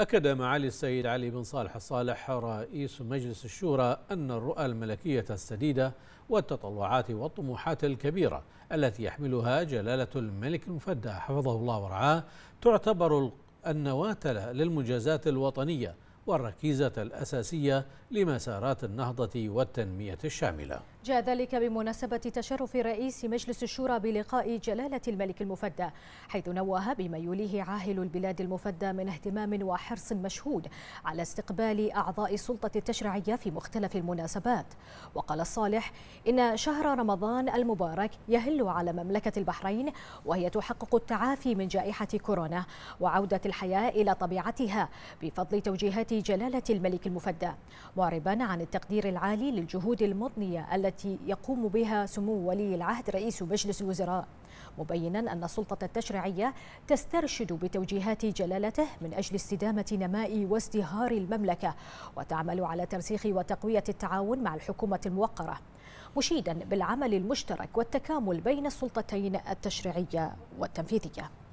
أكد معالي السيد علي بن صالح الصالح رئيس مجلس الشورى أن الرؤى الملكية السديدة والتطلعات والطموحات الكبيرة التي يحملها جلالة الملك المفدى حفظه الله ورعاه تعتبر النواة للمنجزات الوطنية والركيزة الأساسية لمسارات النهضة والتنمية الشاملة جاء ذلك بمناسبة تشرف رئيس مجلس الشورى بلقاء جلالة الملك المفدى حيث نوه بما يوليه عاهل البلاد المفدى من اهتمام وحرص مشهود على استقبال أعضاء السلطة التشريعية في مختلف المناسبات وقال الصالح إن شهر رمضان المبارك يهل على مملكة البحرين وهي تحقق التعافي من جائحة كورونا وعودة الحياة إلى طبيعتها بفضل توجيهات جلالة الملك المفدى معربا عن التقدير العالي للجهود المضنية التي التي يقوم بها سمو ولي العهد رئيس مجلس الوزراء مبينا أن السلطة التشريعية تسترشد بتوجيهات جلالته من أجل استدامة نماء وازدهار المملكة وتعمل على ترسيخ وتقوية التعاون مع الحكومة الموقرة مشيدا بالعمل المشترك والتكامل بين السلطتين التشريعية والتنفيذية